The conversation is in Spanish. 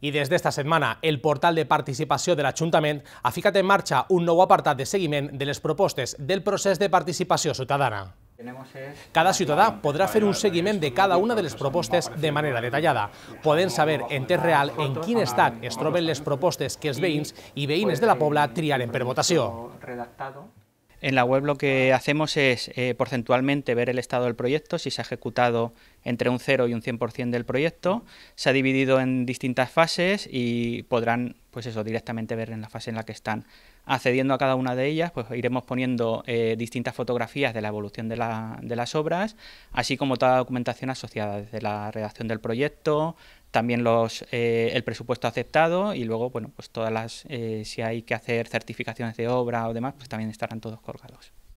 I des d'esta setmana, el portal de participació de l'Ajuntament ha ficat en marxa un nou apartat de seguiment de les propostes del procés de participació ciutadana. Cada ciutadà podrà fer un seguiment de cada una de les propostes de manera detallada, Podem saber en temps real en quin estat es troben les propostes que els veïns i veïnes de la Pobla triaren per votació. En la web lo que hacemos es eh, porcentualmente ver el estado del proyecto, si se ha ejecutado entre un 0 y un 100% del proyecto, se ha dividido en distintas fases y podrán pues eso, directamente ver en la fase en la que están. Accediendo a cada una de ellas, pues iremos poniendo eh, distintas fotografías de la evolución de, la, de, las obras, así como toda la documentación asociada, desde la redacción del proyecto, también los, eh, el presupuesto aceptado y luego, bueno, pues todas las, eh, si hay que hacer certificaciones de obra o demás, pues también estarán todos colgados.